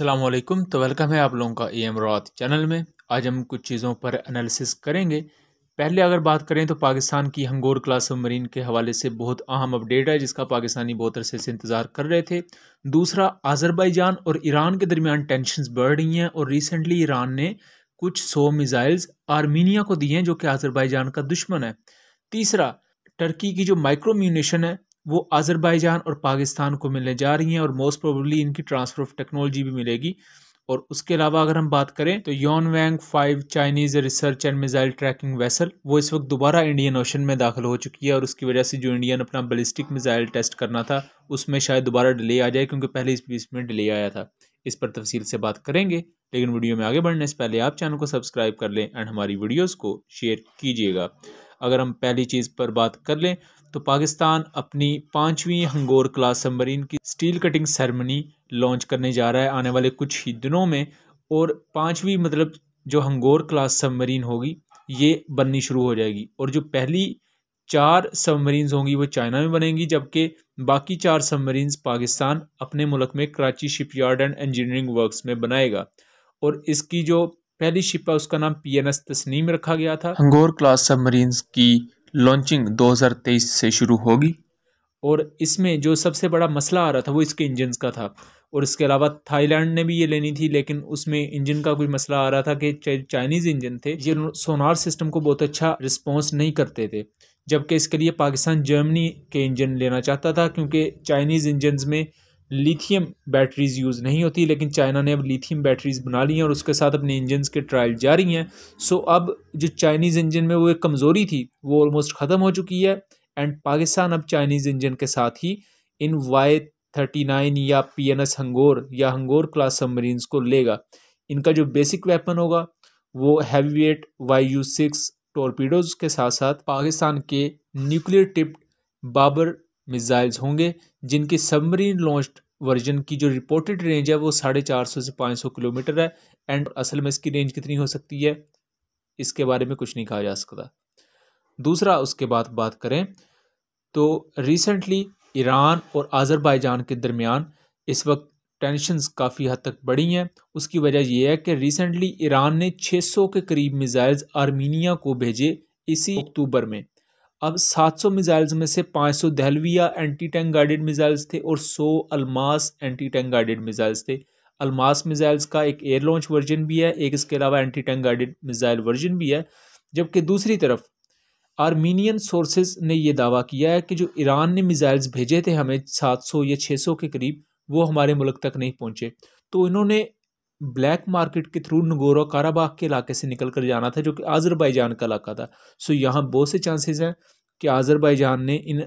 असलम तो वेलकम है आप लोगों का ए एम रॉत चैनल में आज हम कुछ चीज़ों पर एनालिसिस करेंगे पहले अगर बात करें तो पाकिस्तान की हंगोर क्लास मरीन के हवाले से बहुत अहम अपडेट है जिसका पाकिस्तानी बहुत अरसे से इंतज़ार कर रहे थे दूसरा आज़रबाईजान और ईरान के दरमियान टेंशन बढ़ रही हैं और रिसेंटली ईरान ने कुछ सौ मिज़ाइल्स आर्मीनिया को दिए हैं जो कि आज़रबाईजान का दुश्मन है तीसरा टर्की की जो माइक्रोम्यूनेशन है वो आज़रबाईजान और पाकिस्तान को मिलने जा रही हैं और मोस्ट प्रोबली इनकी ट्रांसफ़र ऑफ टेक्नोलॉजी भी मिलेगी और उसके अलावा अगर हम बात करें तो Yuan Wang five Chinese research and missile tracking vessel वो इस वक्त दोबारा इंडियन ओशन में दाखिल हो चुकी है और उसकी वजह से जो इंडियन अपना बलिस्टिक मिज़ाइल टेस्ट करना था उसमें शायद दोबारा डिले आ जाए क्योंकि पहले इस बीच में डिले आया था इस पर तफसील से बात करेंगे लेकिन वीडियो में आगे बढ़ने से पहले आप चैनल को सब्सक्राइब कर लें एंड हमारी वीडियोज़ को शेयर कीजिएगा अगर हम पहली चीज़ पर बात कर लें तो पाकिस्तान अपनी पाँचवीं हंगोर क्लास सबमरीन की स्टील कटिंग सेरेमनी लॉन्च करने जा रहा है आने वाले कुछ ही दिनों में और पाँचवीं मतलब जो हंगोर क्लास सबमरीन होगी ये बननी शुरू हो जाएगी और जो पहली चार सबमरीन्स होंगी वो चाइना में बनेंगी जबकि बाकी चार सबमरीन्स पाकिस्तान अपने मुल्क में Karachi shipyard and engineering works में बनाएगा और इसकी जो पहली शिप है उसका नाम पी एन एस तस्नीम रखा गया था हंगोर क्लास सबमरीन की लॉन्चिंग 2023 से शुरू होगी और इसमें जो सबसे बड़ा मसला आ रहा था वो इसके इंजन का था और इसके अलावा थाईलैंड ने भी ये लेनी थी लेकिन उसमें इंजन का कोई मसला आ रहा था कि चाइनीज़ इंजन थे ये सोनार सिस्टम को बहुत अच्छा रिस्पॉन्स नहीं करते थे जबकि इसके लिए पाकिस्तान जर्मनी के इंजन लेना चाहता था क्योंकि चाइनीज़ इंजन में लिथियम बैटरीज़ यूज़ नहीं होती लेकिन चाइना ने अब लिथियम बैटरीज़ बना ली हैं और उसके साथ अपने इंजन के ट्रायल जारी हैं सो अब जो चाइनीज़ इंजन में वो एक कमज़ोरी थी वो ऑलमोस्ट ख़त्म हो चुकी है एंड पाकिस्तान अब चाइनीज़ इंजन के साथ ही इन वाई थर्टी नाइन या पी एन एस हंगोर या हंगोर क्लास सबमरीन्स को लेगा इनका जो बेसिक वेपन होगा वो heavy weight Y U six torpedoes के साथ साथ पाकिस्तान के न्यूक्लियर टिप्ड बाबर मिज़ाइल्स होंगे जिनकी सबमरीन लॉन्च वर्जन की जो रिपोर्टेड रेंज है वो साढ़े चार सौ से पाँच सौ किलोमीटर है एंड असल में इसकी रेंज कितनी हो सकती है इसके बारे में कुछ नहीं कहा जा सकता दूसरा उसके बाद बात करें तो रिसेंटली ईरान और आज़रबाईजान के दरमियान इस वक्त टेंशनस काफ़ी हद तक बढ़ी हैं उसकी वजह यह है कि रिसेंटली ईरान ने 600 के करीब मिज़ाइल्स आर्मीनिया को भेजे इसी अक्टूबर में अब 700 मिसाइल्स में से 500 Dehlavia anti tank guided missiles थे और 100 Almas anti tank guided missiles थे अलमास मिसाइल्स का एक एयर लॉन्च वर्जन भी है एक इसके अलावा anti tank guided missile version भी है जबकि दूसरी तरफ आर्मीनियन सोर्सेज ने यह दावा किया है कि जो ईरान ने मिसाइल्स भेजे थे हमें 700 या 600 के करीब वो हमारे मुल्क तक नहीं पहुंचे तो इन्होंने ब्लैक मार्केट के थ्रू नगोरा काराबाग के इलाके से निकल कर जाना था जो कि आज़रबाईजान का इलाका था सो यहाँ बहुत से चांसेस हैं कि आज़रबाईजान ने इन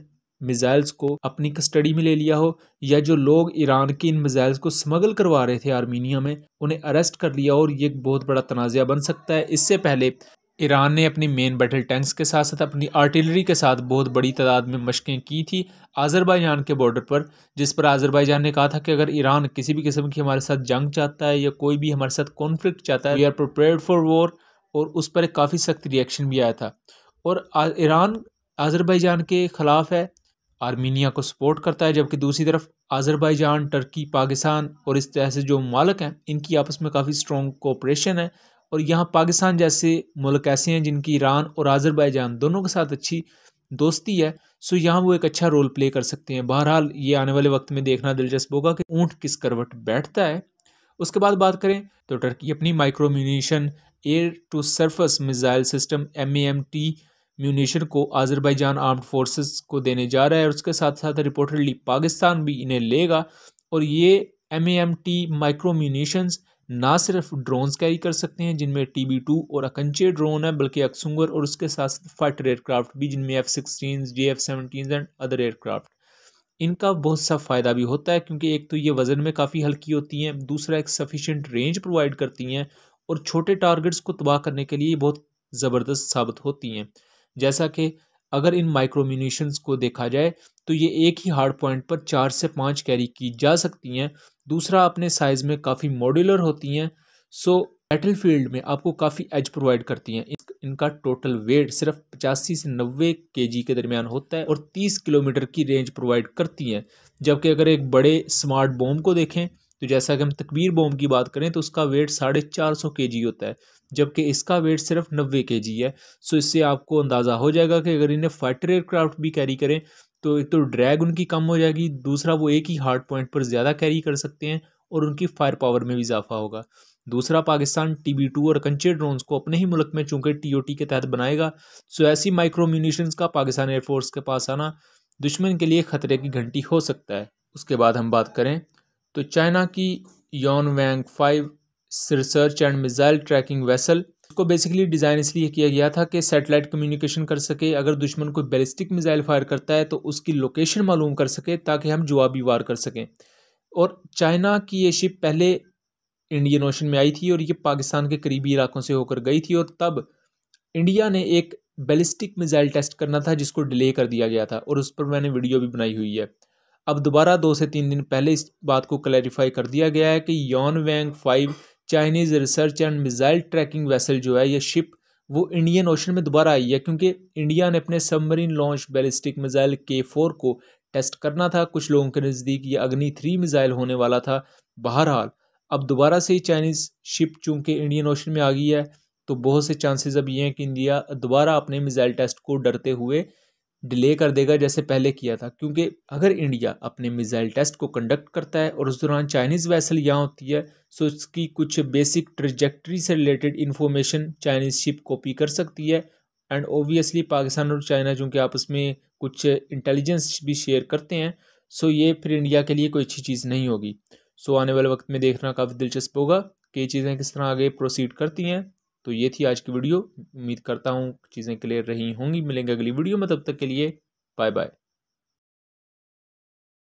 मिज़ाइल्स को अपनी कस्टडी में ले लिया हो या जो लोग ईरान के इन मिज़ाइल्स को स्मगल करवा रहे थे आर्मीनिया में उन्हें अरेस्ट कर लिया और ये एक बहुत बड़ा तनाज़ा बन सकता है इससे पहले ईरान ने अपनी मेन बैटल टैंक्स के साथ साथ अपनी आर्टिलरी के साथ बहुत बड़ी तादाद में मशकें की थी आज़रबाईजान के बॉर्डर पर जिस पर आज़रबाईजान ने कहा था कि अगर ईरान किसी भी किस्म की हमारे साथ जंग चाहता है या कोई भी हमारे साथ कॉन्फ्लिक्ट चाहता है we are prepared for war और उस पर एक काफ़ी सख्त रिएक्शन भी आया था और ईरान आज़रबाईजान के ख़िलाफ़ है आर्मीनिया को सपोर्ट करता है जबकि दूसरी तरफ आज़रबाईजान टर्की पाकिस्तान और इस तरह से जो मालिक हैं इनकी आपस में काफ़ी स्ट्रॉन्ग कोऑपरेशन है और यहाँ पाकिस्तान जैसे मुल्क ऐसे हैं जिनकी ईरान और आज़रबाईजान दोनों के साथ अच्छी दोस्ती है सो यहाँ वो एक अच्छा रोल प्ले कर सकते हैं बहरहाल ये आने वाले वक्त में देखना दिलचस्प होगा कि ऊँट किस करवट बैठता है उसके बाद बात करें तो टर्की अपनी micro munition air to surface missile system M A M T munition को आज़रबाईजान आर्म्ड फोर्सेस को देने जा रहा है और उसके साथ साथ रिपोर्टली पाकिस्तान भी इन्हें लेगा और ये M A M T micro ना सिर्फ ड्रोन्स कैरी कर सकते हैं जिनमें टी बी टू और अकंचे ड्रोन है बल्कि अक्सुंगर और उसके साथ साथ फाइटर एयरक्राफ्ट भी जिनमें F sixteen J F seventeen and other aircraft इनका बहुत सा फ़ायदा भी होता है क्योंकि एक तो ये वज़न में काफ़ी हल्की होती हैं दूसरा एक सफिशेंट रेंज प्रोवाइड करती हैं और छोटे टारगेट्स को तबाह करने के लिए बहुत ज़बरदस्त साबित होती हैं जैसा कि अगर इन माइक्रोम्यूनिशंस को देखा जाए तो ये एक ही हार्ड पॉइंट पर चार से पाँच कैरी की जा सकती हैं दूसरा अपने साइज़ में काफ़ी मॉड्यूलर होती हैं सो बैटल फील्ड में आपको काफ़ी एज प्रोवाइड करती हैं इनका टोटल वेट सिर्फ पचासी से नब्बे के जी के दरमियान होता है और तीस किलोमीटर की रेंज प्रोवाइड करती हैं जबकि अगर एक बड़े स्मार्ट बोम को देखें तो जैसा कि हम तकबीर बोम की बात करें तो उसका वेट साढ़े चार सौ के जी होता है जबकि इसका वेट सिर्फ नब्बे के जी है सो इससे आपको अंदाज़ा हो जाएगा कि अगर इन्हें फाइटर एयरक्राफ्ट भी कैरी करें तो एक तो ड्रैग उनकी कम हो जाएगी दूसरा वो एक ही हार्ड पॉइंट पर ज़्यादा कैरी कर सकते हैं और उनकी फायर पावर में भी इजाफा होगा दूसरा पाकिस्तान टी बी टू और कंचे ड्रोन्स को अपने ही मुल्क में चूंकि टी ओ टी के तहत बनाएगा सो तो ऐसी माइक्रो म्यूनिशन का पाकिस्तान एयरफोर्स के पास आना दुश्मन के लिए ख़तरे की घंटी हो सकता है उसके बाद हम बात करें तो चाइना की Yuan Wang five research and missile tracking vessel इसको बेसिकली डिज़ाइन इसलिए किया गया था कि सैटेलाइट कम्युनिकेशन कर सके अगर दुश्मन कोई बैलिस्टिक मिसाइल फायर करता है तो उसकी लोकेशन मालूम कर सके ताकि हम जवाबी वार कर सकें और चाइना की ये शिप पहले इंडियन ओशन में आई थी और ये पाकिस्तान के करीबी इलाकों से होकर गई थी और तब इंडिया ने एक बैलिस्टिक मिसाइल टेस्ट करना था जिसको डिले कर दिया गया था और उस पर मैंने वीडियो भी बनाई हुई है अब दोबारा दो से तीन दिन पहले इस बात को क्लैरिफाई कर दिया गया है कि Yuan Wang five Chinese research and missile tracking vessel जो है यह शिप वो इंडियन ओशन में दोबारा आई है क्योंकि इंडिया ने अपने submarine launch ballistic missile K four को टेस्ट करना था कुछ लोगों के नज़दीक ये अग्नि थ्री मिज़ाइल होने वाला था बहरहाल अब दोबारा से चाइनीज़ शिप चूंकि इंडियन ओशन में आ गई है तो बहुत से चांसेस अब ये हैं कि इंडिया दोबारा अपने मिज़ाइल टेस्ट को डरते हुए डिले कर देगा जैसे पहले किया था क्योंकि अगर इंडिया अपने मिज़ाइल टेस्ट को कंडक्ट करता है और उस दौरान चाइनीज़ वैसल यहाँ होती है सो उसकी कुछ बेसिक ट्रिजेक्ट्री से related information Chinese ship copy कर सकती है एंड ओबियसली पाकिस्तान और चाइना चूँकि आपस में कुछ इंटेलिजेंस भी शेयर करते हैं सो ये फिर इंडिया के लिए कोई अच्छी चीज़ नहीं होगी सो आने वाले वक्त में देखना काफ़ी दिलचस्प होगा कि ये चीज़ें किस तरह आगे प्रोसीड करती हैं तो ये थी आज की वीडियो उम्मीद करता हूँ चीज़ें क्लियर रही होंगी मिलेंगे अगली वीडियो में तब तक के लिए बाय बाय